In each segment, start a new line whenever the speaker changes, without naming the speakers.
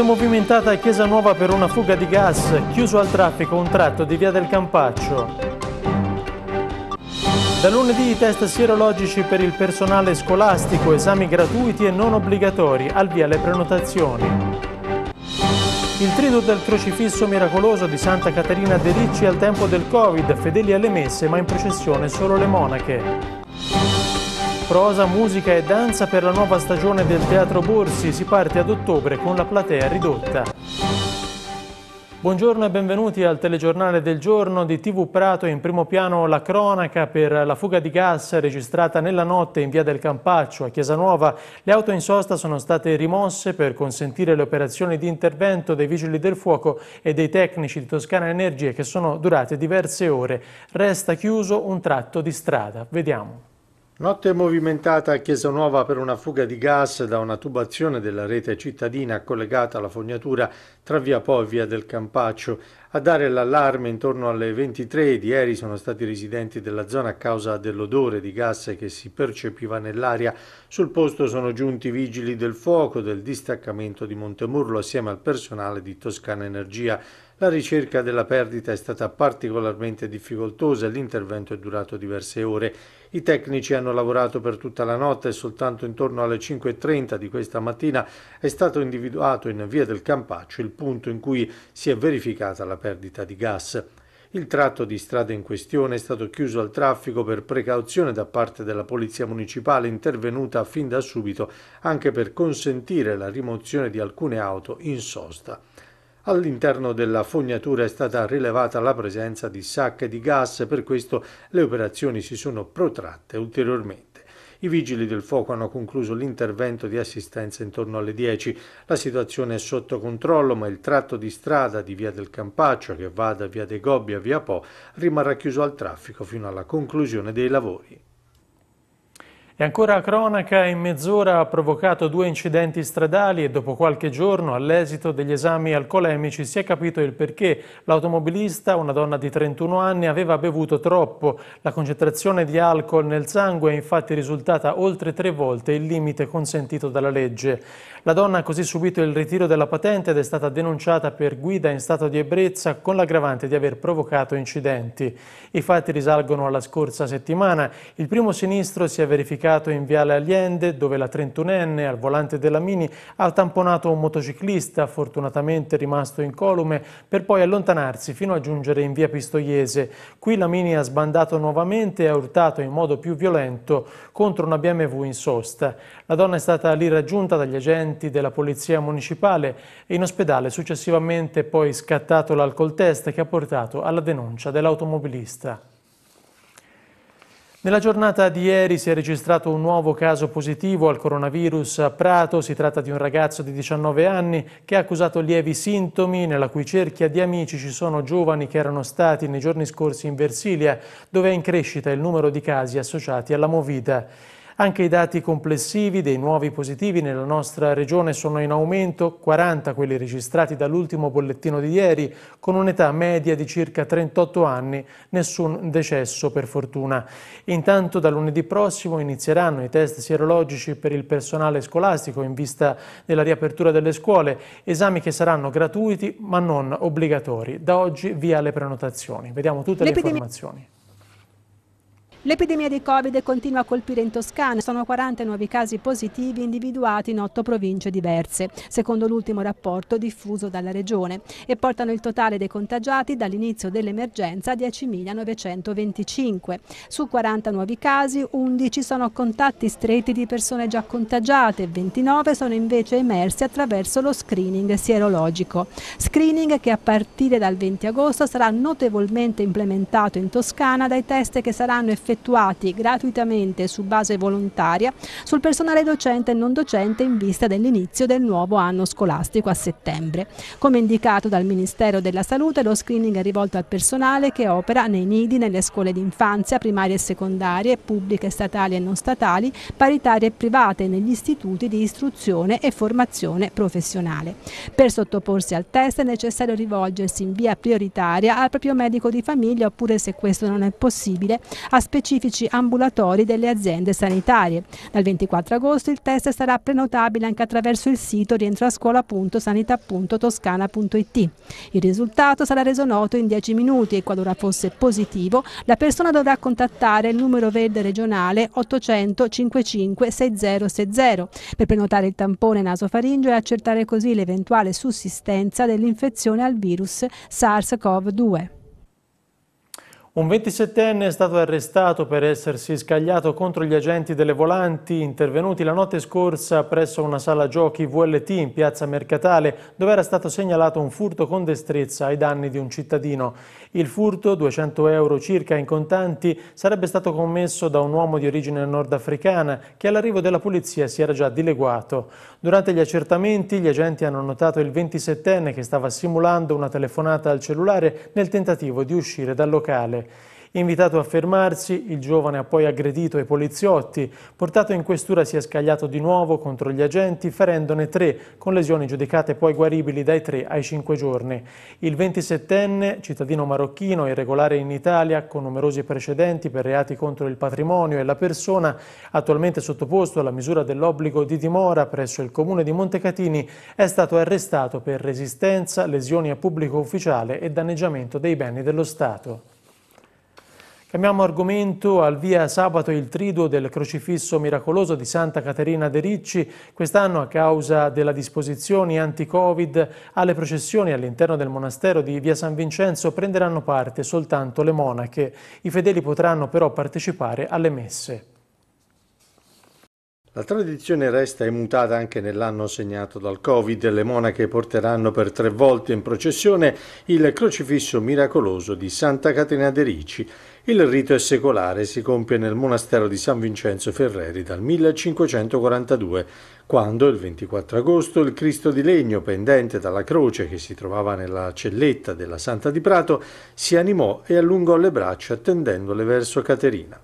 Forte movimentata a Chiesa Nuova per una fuga di gas, chiuso al traffico un tratto di Via del Campaccio. Da lunedì i test sierologici per il personale scolastico, esami gratuiti e non obbligatori, al via le prenotazioni. Il trido del crocifisso miracoloso di Santa Caterina de Ricci al tempo del Covid, fedeli alle messe ma in processione solo le monache prosa, musica e danza per la nuova stagione del Teatro Borsi. Si parte ad ottobre con la platea ridotta. Buongiorno e benvenuti al telegiornale del giorno di TV Prato. In primo piano la cronaca per la fuga di gas registrata nella notte in via del Campaccio a Chiesanuova. Le auto in sosta sono state rimosse per consentire le operazioni di intervento dei vigili del fuoco e dei tecnici di Toscana Energie che sono durate diverse ore. Resta chiuso un tratto di strada. Vediamo.
Notte movimentata a Chiesa Nuova per una fuga di gas da una tubazione della rete cittadina collegata alla fognatura tra via Po e via del Campaccio. A dare l'allarme intorno alle 23 di ieri sono stati i residenti della zona a causa dell'odore di gas che si percepiva nell'aria. Sul posto sono giunti i vigili del fuoco del distaccamento di Montemurlo assieme al personale di Toscana Energia. La ricerca della perdita è stata particolarmente difficoltosa e l'intervento è durato diverse ore. I tecnici hanno lavorato per tutta la notte e soltanto intorno alle 5.30 di questa mattina è stato individuato in via del Campaccio il punto in cui si è verificata la perdita di gas. Il tratto di strada in questione è stato chiuso al traffico per precauzione da parte della Polizia Municipale intervenuta fin da subito anche per consentire la rimozione di alcune auto in sosta. All'interno della fognatura è stata rilevata la presenza di sacche di gas, per questo le operazioni si sono protratte ulteriormente. I vigili del fuoco hanno concluso l'intervento di assistenza intorno alle 10. La situazione è sotto controllo, ma il tratto di strada di via del Campaccio, che va da via De Gobbi a via Po, rimarrà chiuso al traffico fino alla conclusione dei lavori.
E ancora a cronaca, in mezz'ora ha provocato due incidenti stradali e dopo qualche giorno, all'esito degli esami alcolemici, si è capito il perché. L'automobilista, una donna di 31 anni, aveva bevuto troppo. La concentrazione di alcol nel sangue è infatti risultata oltre tre volte il limite consentito dalla legge. La donna ha così subito il ritiro della patente ed è stata denunciata per guida in stato di ebbrezza con l'aggravante di aver provocato incidenti. I fatti risalgono alla scorsa settimana. Il primo sinistro si è verificato mercato in Viale Allende, dove la 31enne al volante della Mini ha tamponato un motociclista, fortunatamente rimasto incolume, per poi allontanarsi fino a giungere in via Pistoiese. Qui la Mini ha sbandato nuovamente e ha urtato in modo più violento contro una BMW in sosta. La donna è stata lì raggiunta dagli agenti della polizia municipale e in ospedale successivamente poi scattato l'alcol test che ha portato alla denuncia dell'automobilista. Nella giornata di ieri si è registrato un nuovo caso positivo al coronavirus a Prato. Si tratta di un ragazzo di 19 anni che ha accusato lievi sintomi, nella cui cerchia di amici ci sono giovani che erano stati nei giorni scorsi in Versilia, dove è in crescita il numero di casi associati alla Movida. Anche i dati complessivi dei nuovi positivi nella nostra regione sono in aumento, 40 quelli registrati dall'ultimo bollettino di ieri, con un'età media di circa 38 anni, nessun decesso per fortuna. Intanto da lunedì prossimo inizieranno i test sierologici per il personale scolastico in vista della riapertura delle scuole, esami che saranno gratuiti ma non obbligatori. Da oggi via le prenotazioni. Vediamo tutte le informazioni.
L'epidemia di Covid continua a colpire in Toscana, sono 40 nuovi casi positivi individuati in otto province diverse, secondo l'ultimo rapporto diffuso dalla Regione, e portano il totale dei contagiati dall'inizio dell'emergenza a 10.925. Su 40 nuovi casi, 11 sono contatti stretti di persone già contagiate, 29 sono invece emersi attraverso lo screening sierologico. Screening che a partire dal 20 agosto sarà notevolmente implementato in Toscana dai test che saranno effettuati effettuati gratuitamente su base volontaria sul personale docente e non docente in vista dell'inizio del nuovo anno scolastico a settembre. Come indicato dal Ministero della Salute, lo screening è rivolto al personale che opera nei nidi, nelle scuole di infanzia, primarie e secondarie, pubbliche, statali e non statali, paritarie e private, negli istituti di istruzione e formazione professionale. Per sottoporsi al test è necessario rivolgersi in via prioritaria al proprio medico di famiglia oppure se questo non è possibile a specifici specifici ambulatori delle aziende sanitarie. Dal 24 agosto il test sarà prenotabile anche attraverso il sito rientrascuola.sanità.toscana.it. Il risultato sarà reso noto in 10 minuti e qualora fosse positivo la persona dovrà contattare il numero verde regionale 800 55 6060 per prenotare il tampone nasofaringio e accertare così l'eventuale sussistenza dell'infezione al virus SARS-CoV-2.
Un 27enne è stato arrestato per essersi scagliato contro gli agenti delle volanti intervenuti la notte scorsa presso una sala giochi VLT in piazza Mercatale dove era stato segnalato un furto con destrezza ai danni di un cittadino. Il furto, 200 euro circa in contanti, sarebbe stato commesso da un uomo di origine nordafricana che all'arrivo della polizia si era già dileguato. Durante gli accertamenti gli agenti hanno notato il 27enne che stava simulando una telefonata al cellulare nel tentativo di uscire dal locale. Invitato a fermarsi, il giovane ha poi aggredito i poliziotti. Portato in questura si è scagliato di nuovo contro gli agenti, ferendone tre, con lesioni giudicate poi guaribili dai tre ai cinque giorni. Il 27enne, cittadino marocchino, irregolare in Italia, con numerosi precedenti per reati contro il patrimonio e la persona, attualmente sottoposto alla misura dell'obbligo di dimora presso il comune di Montecatini, è stato arrestato per resistenza, lesioni a pubblico ufficiale e danneggiamento dei beni dello Stato. Cambiamo argomento, al via sabato il triduo del crocifisso miracoloso di Santa Caterina de Ricci, quest'anno a causa della disposizione anti-covid alle processioni all'interno del monastero di via San Vincenzo prenderanno parte soltanto le monache, i fedeli potranno però partecipare alle messe.
La tradizione resta immutata anche nell'anno segnato dal Covid. Le monache porteranno per tre volte in processione il crocifisso miracoloso di Santa Caterina de Ricci. Il rito è secolare si compie nel monastero di San Vincenzo Ferreri dal 1542, quando il 24 agosto il Cristo di legno pendente dalla croce che si trovava nella celletta della Santa di Prato si animò e allungò le braccia tendendole verso Caterina.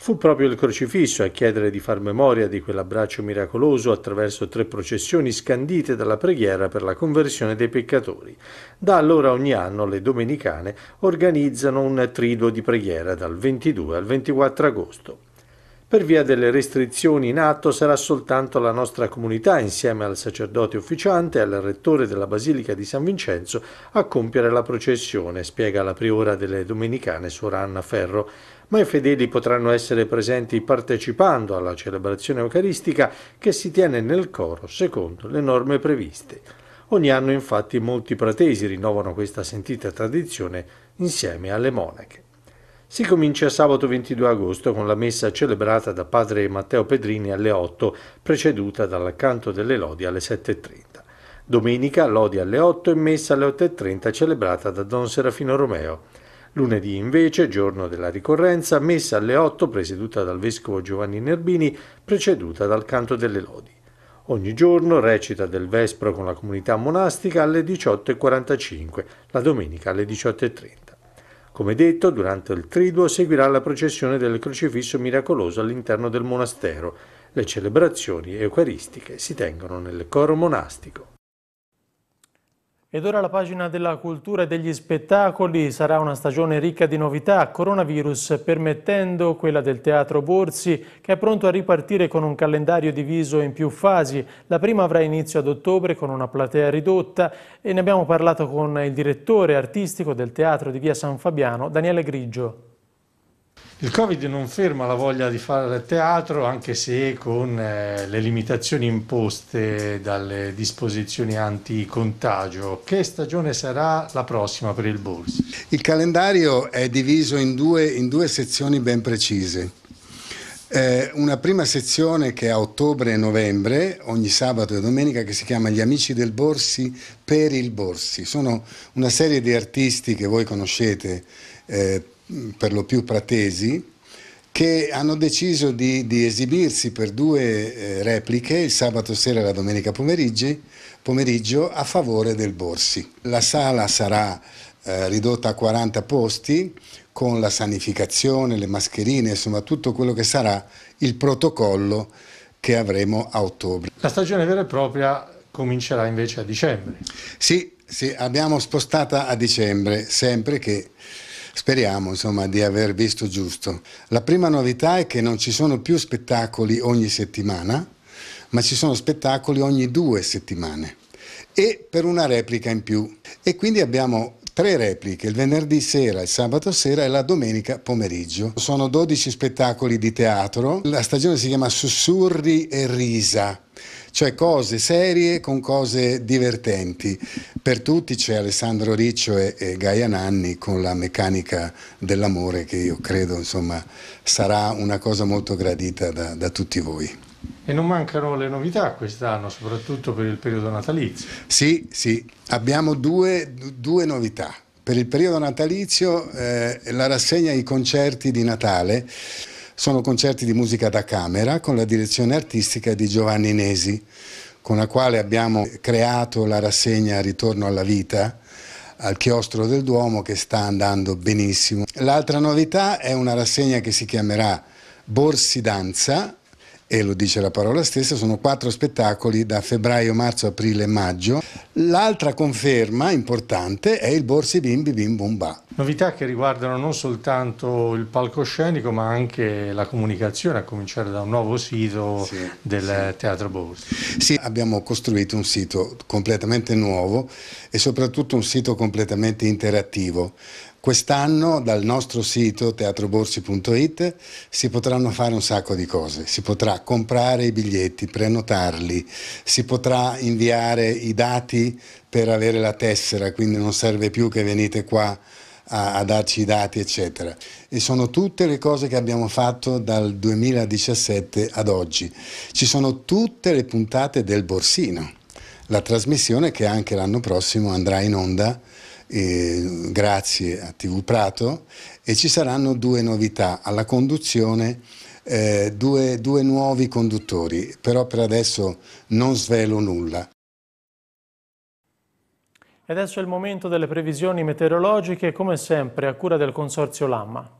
Fu proprio il crocifisso a chiedere di far memoria di quell'abbraccio miracoloso attraverso tre processioni scandite dalla preghiera per la conversione dei peccatori. Da allora ogni anno le domenicane organizzano un trido di preghiera dal 22 al 24 agosto. Per via delle restrizioni in atto sarà soltanto la nostra comunità, insieme al sacerdote officiante e al rettore della Basilica di San Vincenzo, a compiere la processione, spiega la priora delle Domenicane Suor Anna Ferro ma i fedeli potranno essere presenti partecipando alla celebrazione eucaristica che si tiene nel coro secondo le norme previste. Ogni anno infatti molti pratesi rinnovano questa sentita tradizione insieme alle monache. Si comincia sabato 22 agosto con la messa celebrata da padre Matteo Pedrini alle 8, preceduta dal canto delle lodi alle 7.30. Domenica lodi alle 8 e messa alle 8.30 celebrata da Don Serafino Romeo. Lunedì invece, giorno della ricorrenza, messa alle 8 presieduta dal vescovo Giovanni Nerbini, preceduta dal canto delle lodi. Ogni giorno recita del vespro con la comunità monastica alle 18.45, la domenica alle 18.30. Come detto, durante il triduo seguirà la processione del crocifisso miracoloso all'interno del monastero. Le celebrazioni eucaristiche si tengono nel coro monastico. Ed
ora la pagina della cultura e degli spettacoli sarà una stagione ricca di novità, coronavirus permettendo quella del Teatro Borsi che è pronto a ripartire con un calendario diviso in più fasi. La prima avrà inizio ad ottobre con una platea ridotta e ne abbiamo parlato con il direttore artistico del Teatro di Via San Fabiano, Daniele Grigio.
Il Covid non ferma la voglia di fare teatro, anche se con eh, le limitazioni imposte dalle disposizioni anticontagio. Che stagione sarà la prossima per il Borsi?
Il calendario è diviso in due, in due sezioni ben precise. Eh, una prima sezione che è a ottobre e novembre, ogni sabato e domenica, che si chiama Gli Amici del Borsi per il Borsi. Sono una serie di artisti che voi conoscete. Eh, Mm, per lo più pratesi, che hanno deciso di, di esibirsi per due eh, repliche il sabato sera e la domenica pomeriggio a favore del Borsi. La sala sarà eh, ridotta a 40 posti con la sanificazione, le mascherine, insomma tutto quello che sarà il protocollo che avremo a ottobre.
La stagione vera e propria comincerà invece a dicembre. Sì, sì
abbiamo spostata a dicembre, sempre che Speriamo insomma, di aver visto giusto. La prima novità è che non ci sono più spettacoli ogni settimana, ma ci sono spettacoli ogni due settimane e per una replica in più. E quindi abbiamo tre repliche il venerdì sera, il sabato sera e la domenica pomeriggio. Sono 12 spettacoli di teatro, la stagione si chiama Sussurri e Risa cioè cose serie con cose divertenti. Per tutti c'è Alessandro Riccio e, e, Gaia Nanni con la meccanica dell'amore che io credo insomma, sarà una cosa molto gradita da, da tutti voi.
E non mancano le novità quest'anno, soprattutto per il periodo natalizio.
Sì, sì, abbiamo due, due novità. Per il periodo natalizio eh, la rassegna i concerti di Natale sono concerti di musica da camera con la direzione artistica di Giovanni Nesi, con la quale abbiamo creato la rassegna Ritorno alla vita al chiostro del Duomo che sta andando benissimo. L'altra novità è una rassegna che si chiamerà Borsi Danza e lo dice la parola stessa, sono quattro spettacoli da febbraio, marzo, aprile e maggio. L'altra conferma importante è il Borsi Bimbi Bim Bum
Novità che riguardano non soltanto il palcoscenico ma anche la comunicazione, a cominciare da un nuovo sito sì, del sì. Teatro Borsi.
Sì, abbiamo costruito un sito completamente nuovo e soprattutto un sito completamente interattivo Quest'anno dal nostro sito teatroborsi.it si potranno fare un sacco di cose, si potrà comprare i biglietti, prenotarli, si potrà inviare i dati per avere la tessera, quindi non serve più che venite qua a, a darci i dati eccetera. E sono tutte le cose che abbiamo fatto dal 2017 ad oggi. Ci sono tutte le puntate del Borsino, la trasmissione che anche l'anno prossimo andrà in onda eh, grazie a TV Prato e ci saranno due novità alla conduzione eh, due, due nuovi conduttori, però per adesso non svelo nulla.
E adesso è il momento delle previsioni meteorologiche, come sempre a cura del Consorzio Lamma.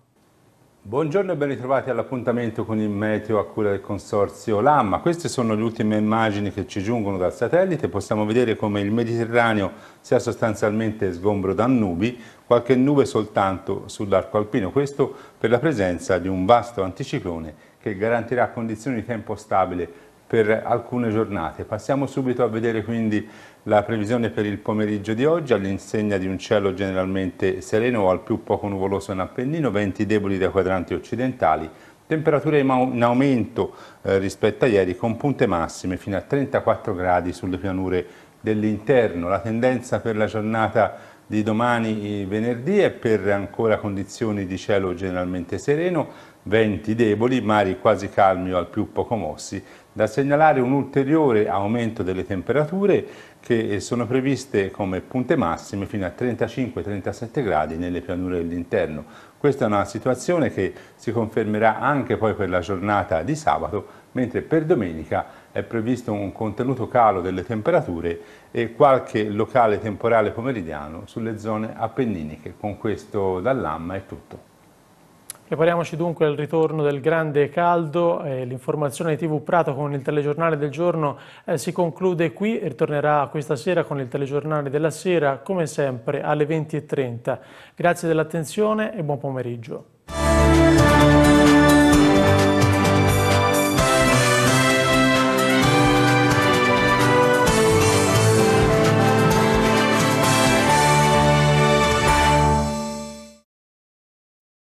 Buongiorno e ben ritrovati all'appuntamento con il meteo a cura del consorzio Lamma. Queste sono le ultime immagini che ci giungono dal satellite. Possiamo vedere come il Mediterraneo sia sostanzialmente sgombro da nubi, qualche nube soltanto sull'arco alpino. Questo per la presenza di un vasto anticiclone che garantirà condizioni di tempo stabile per alcune giornate. Passiamo subito a vedere quindi la previsione per il pomeriggio di oggi all'insegna di un cielo generalmente sereno o al più poco nuvoloso in Appennino, venti deboli dai quadranti occidentali, temperature in aumento eh, rispetto a ieri con punte massime fino a 34 gradi sulle pianure dell'interno. La tendenza per la giornata di domani venerdì è per ancora condizioni di cielo generalmente sereno, venti deboli, mari quasi calmi o al più poco mossi, da segnalare un ulteriore aumento delle temperature che sono previste come punte massime fino a 35-37 gradi nelle pianure dell'interno. Questa è una situazione che si confermerà anche poi per la giornata di sabato, mentre per domenica è previsto un contenuto calo delle temperature e qualche locale temporale pomeridiano sulle zone appenniniche. Con questo dall'Amma è tutto.
Prepariamoci dunque al ritorno del grande caldo, eh, l'informazione di TV Prato con il telegiornale del giorno eh, si conclude qui e ritornerà questa sera con il telegiornale della sera, come sempre alle 20.30. Grazie dell'attenzione e buon pomeriggio.